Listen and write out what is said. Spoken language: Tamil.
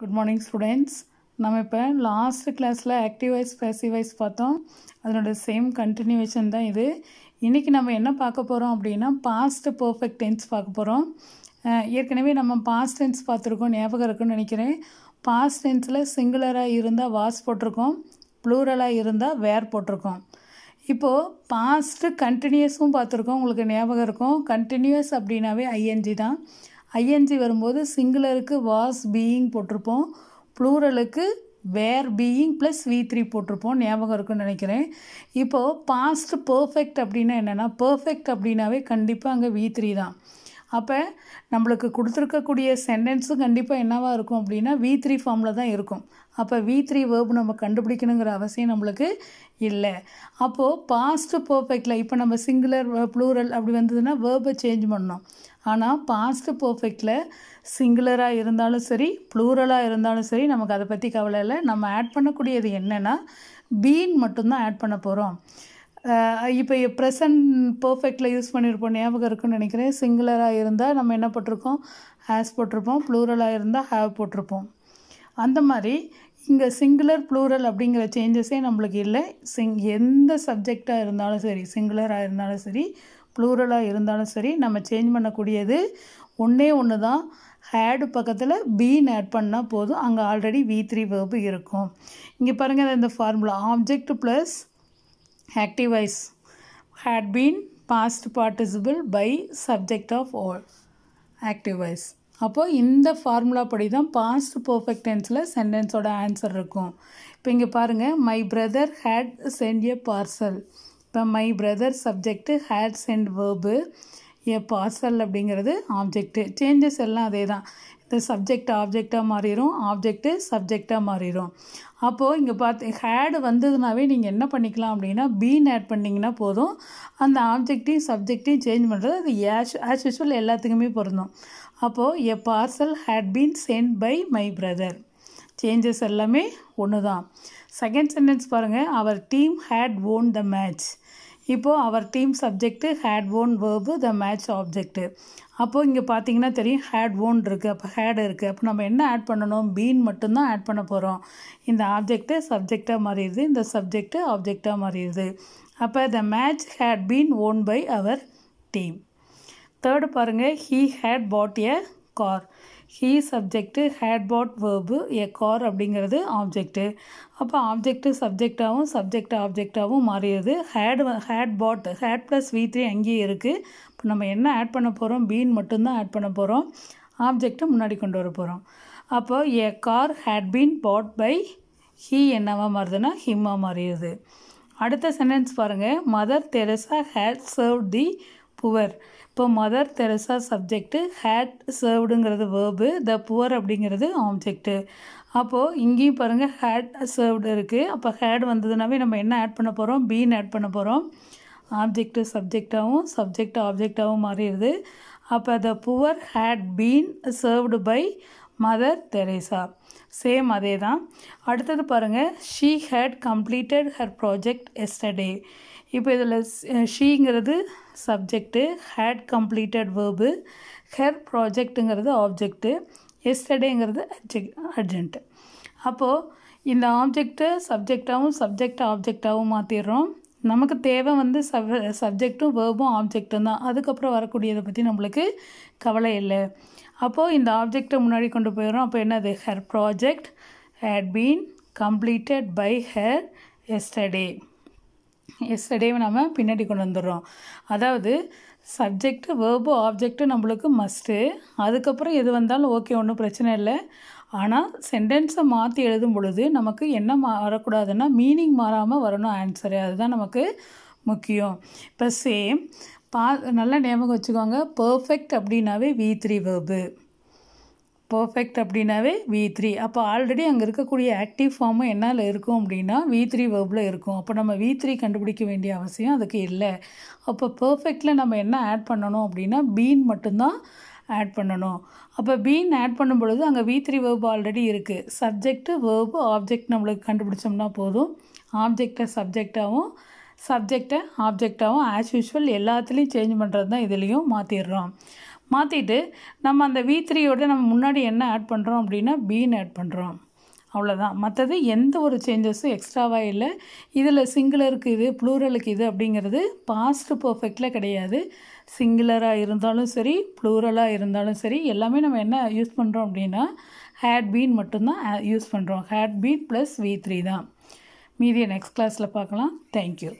குட் மார்னிங் ஸ்டூடெண்ட்ஸ் நம்ம இப்போ லாஸ்ட் கிளாஸில் ஆக்டிவ் வைஸ் பேசிவ் வைஸ் பார்த்தோம் அதனோட சேம் கண்டினியூவேஷன் தான் இது இன்றைக்கி நம்ம என்ன பார்க்க போகிறோம் அப்படின்னா பாஸ்ட் பர்ஃபெக்ட் டென்ஸ் பார்க்க போகிறோம் ஏற்கனவே நம்ம பாஸ்ட் டென்ஸ் பார்த்துருக்கோம் ஞாபகம் இருக்குன்னு நினைக்கிறேன் பாஸ்ட் டென்ஸில் சிங்குலராக இருந்தால் வாஸ் போட்டிருக்கோம் ப்ளூரலாக இருந்தால் வேர் போட்டிருக்கோம் இப்போது பாஸ்ட்டு கண்டினியூஸும் பார்த்துருக்கோம் உங்களுக்கு ஞாபகம் இருக்கும் கண்டினியூஸ் அப்படின்னாவே ஐஎன்ஜி தான் ஐஎன்ஜி வரும்போது சிங்குலருக்கு வாஸ் பீயிங் போட்டிருப்போம் ப்ளூரலுக்கு were being plus we three போட்டிருப்போம் ஞாபகம் இருக்குன்னு நினைக்கிறேன் இப்போது பாஸ்ட் பர்ஃபெக்ட் அப்படின்னா என்னென்னா பர்ஃபெக்ட் அப்படின்னாவே கண்டிப்பாக அங்கே வி த்ரீ தான் அப்போ நம்மளுக்கு கொடுத்துருக்கக்கூடிய சென்டென்ஸும் கண்டிப்பாக என்னவாக இருக்கும் அப்படின்னா வி த்ரீ ஃபார்மில் தான் இருக்கும் அப்போ வி த்ரீ வேர்பு நம்ம கண்டுபிடிக்கணுங்கிற அவசியம் நம்மளுக்கு இல்லை அப்போது பாஸ்ட் பர்ஃபெக்டில் இப்போ நம்ம சிங்குலர் ப்ளூரல் அப்படி வந்ததுன்னா வேர்பை சேஞ்ச் பண்ணோம் ஆனால் பாஸ்ட் பர்ஃபெக்டில் சிங்குலராக இருந்தாலும் சரி ப்ளூரலாக இருந்தாலும் சரி நமக்கு அதை பற்றி கவலை இல்லை நம்ம ஆட் பண்ணக்கூடியது என்னென்னா பீன் மட்டும்தான் ஆட் பண்ண போகிறோம் இப்போ ப்ரெசன்ட் பர்ஃபெக்டில் யூஸ் பண்ணியிருப்போம் ஞாபகம் இருக்குன்னு நினைக்கிறேன் சிங்குலராக இருந்தால் நம்ம என்ன போட்டிருக்கோம் ஹேஸ் போட்டிருப்போம் ப்ளூரலாக இருந்தால் ஹேவ் போட்டிருப்போம் அந்த மாதிரி இங்கே சிங்குலர் ப்ளூரல் அப்படிங்கிற சேஞ்சஸே நம்மளுக்கு இல்லை சிங் எந்த சப்ஜெக்டாக இருந்தாலும் சரி சிங்குலராக இருந்தாலும் சரி ப்ளூரலாக இருந்தாலும் சரி நம்ம சேஞ்ச் பண்ணக்கூடியது ஒன்றே ஒன்று தான் ஹேடு பக்கத்தில் பீன் ஆட் பண்ணால் போதும் அங்கே ஆல்ரெடி வி த்ரீ வேர்பு இருக்கும் இங்கே பாருங்கள் இந்த formula object plus active voice had been past participle by subject of all active voice அப்போது இந்த ஃபார்முலா படி தான் பாஸ்ட் பர்ஃபெக்ட் டென்ஸில் சென்டென்ஸோட ஆன்சர் இருக்கும் இப்போ இங்கே பாருங்கள் my brother had sent a parcel இப்போ my brother subject had sent verb a parcel அப்படிங்கிறது ஆப்ஜெக்ட்டு சேஞ்சஸ் எல்லாம் அதே தான் இந்த சப்ஜெக்ட் ஆப்ஜெக்டாக மாறிடும் ஆப்ஜெக்ட்டு சப்ஜெக்டாக மாறிடும் அப்போது இங்கே பார்த்து ஹேடு வந்ததுனாவே நீங்கள் என்ன பண்ணிக்கலாம் அப்படின்னா பீன் ஆட் பண்ணிங்கன்னா போதும் அந்த ஆப்ஜெக்டையும் சப்ஜெக்டையும் சேஞ்ச் பண்ணுறது அது ஏஷ் ஆஸ் யூஸ்வல் எல்லாத்துக்குமே பொருந்தும் அப்போது a parcel had been sent by my brother changes எல்லாமே ஒன்று தான் செகண்ட் சென்டென்ஸ் பாருங்கள் our team had won the match இப்போது our team subject had won verb the match object அப்போது இங்கே பார்த்தீங்கன்னா தெரியும் ஹேட் ஓன் இருக்குது அப்போ ஹேடு இருக்குது அப்போ நம்ம என்ன ஆட் பண்ணணும் பீன் மட்டும்தான் ஆட் பண்ண போகிறோம் இந்த ஆப்ஜெக்ட்டு சப்ஜெக்டாக மாறிடுது இந்த சப்ஜெக்ட்டு ஆப்ஜெக்டாக மாறிடுது அப்போ the match had been won by our team third பாருங்கள் he had bought a car he subject had bought verb a car அப்படிங்கிறது ஆப்ஜெக்ட்டு அப்போ ஆப்ஜெக்ட்டு சப்ஜெக்டாகவும் சப்ஜெக்ட் ஆப்ஜெக்டாகவும் மாறியது had had bought had plus we three அங்கேயே இருக்குது இப்போ நம்ம என்ன ஆட் பண்ண போகிறோம் பீன் மட்டும்தான் ஆட் பண்ண போகிறோம் ஆப்ஜெக்டை முன்னாடி கொண்டு வர போகிறோம் அப்போ a car had been bought by he என்னவா மாறுதுன்னா ஹிம்மாக மாறியது அடுத்த சென்டென்ஸ் பாருங்கள் Mother Teresa had serve the poor இப்போ மதர் தெரசா சப்ஜெக்ட்டு ஹேட் சர்வ்டுங்கிறது வேர்பு த புவர் அப்படிங்கிறது ஆப்ஜெக்ட்டு அப்போது இங்கேயும் பாருங்கள் ஹேட் சர்வ்டு இருக்குது அப்போ ஹேட் வந்ததுனாவே நம்ம என்ன ஆட் பண்ண போகிறோம் பீன் ஆட் பண்ண போகிறோம் ஆப்ஜெக்ட்டு சப்ஜெக்டாகவும் சப்ஜெக்ட் ஆப்ஜெக்டாகவும் மாறிடுது அப்போ the poor had been served by Mother Teresa same அதே தான் அடுத்தது பாருங்கள் she had completed her project yesterday இப்போ இதில் ஷீங்கிறது subject had completed verb her ப்ராஜெக்ட்டுங்கிறது ஆப்ஜெக்ட்டு எஸ்டர்டேங்கிறது அப்ஜெக்ட் அர்ஜென்ட்டு அப்போது இந்த ஆப்ஜெக்டு சப்ஜெக்டாகவும் சப்ஜெக்ட் ஆப்ஜெக்டாகவும் மாற்றிடுறோம் நமக்கு தேவை வந்து சப் சப்ஜெக்டும் வேர்பும் ஆப்ஜெக்டும் தான் அதுக்கப்புறம் வரக்கூடியதை பற்றி நம்மளுக்கு கவலை இல்லை அப்போது இந்த ஆப்ஜெக்டை முன்னாடி கொண்டு போயிடுறோம் அப்போ என்னது her project had been completed by her yesterday எஸ்டர்டேவை நம்ம பின்னாடி கொண்டு வந்துடுறோம் அதாவது சப்ஜெக்ட் வேர்பு ஆப்ஜெக்ட்டு நம்மளுக்கு மஸ்ட்டு அதுக்கப்புறம் எது வந்தாலும் ஓகே ஒன்றும் பிரச்சனை இல்லை ஆனால் சென்டென்ஸை மாற்றி எழுதும் பொழுது நமக்கு என்ன மா வரக்கூடாதுன்னா மீனிங் மாறாமல் வரணும் ஆன்சரு அதுதான் நமக்கு முக்கியம் இப்போ சேம் பா நல்லா ஞாபகம் வச்சுக்கோங்க பர்ஃபெக்ட் அப்படின்னாவே வி த்ரீ வேர்பு பர்ஃபெக்ட் அப்படின்னாவே வி த்ரீ அப்போ ஆல்ரெடி அங்கே இருக்கக்கூடிய ஆக்டிவ் ஃபார்மு என்னால் இருக்கும் அப்படின்னா வி த்ரீ வேர்பில் இருக்கும் அப்போ நம்ம வி த்ரீ கண்டுபிடிக்க வேண்டிய அவசியம் அதுக்கு இல்லை அப்போ பர்ஃபெக்டில் நம்ம என்ன ஆட் பண்ணணும் அப்படின்னா பீன் மட்டும்தான் ஆட் பண்ணணும் அப்போ பீன் ஆட் பண்ணும் பொழுது அங்கே வி த்ரீ வேர்ப் ஆல்ரெடி இருக்குது சப்ஜெக்ட் வேர்பு ஆப்ஜெக்ட் நம்மளுக்கு கண்டுபிடிச்சோம்னா போதும் ஆப்ஜெக்டை சப்ஜெக்டாகவும் சப்ஜெக்டை ஆப்ஜெக்டாகவும் ஆஸ் யூஷுவல் எல்லாத்துலேயும் சேஞ்ச் பண்ணுறது தான் இதுலேயும் மாற்றிடுறோம் மாற்றிட்டு நம்ம அந்த வி த்ரீயோட நம்ம முன்னாடி என்ன ஆட் பண்ணுறோம் அப்படின்னா பீன் ஆட் பண்ணுறோம் அவ்வளோதான் மற்றது எந்த ஒரு சேஞ்சஸும் எக்ஸ்ட்ராவாக இல்லை இதில் சிங்குலருக்கு இது ப்ளூரலுக்கு இது அப்படிங்கிறது பாஸ்ட் பர்ஃபெக்டில் கிடையாது சிங்குலராக இருந்தாலும் சரி ப்ளூரலாக இருந்தாலும் சரி எல்லாமே நம்ம என்ன யூஸ் பண்ணுறோம் அப்படின்னா ஹேட் பீன் மட்டும்தான் யூஸ் பண்ணுறோம் had been plus we three தான் மீதியை நெக்ஸ்ட் கிளாஸில் பார்க்கலாம் தேங்க்யூ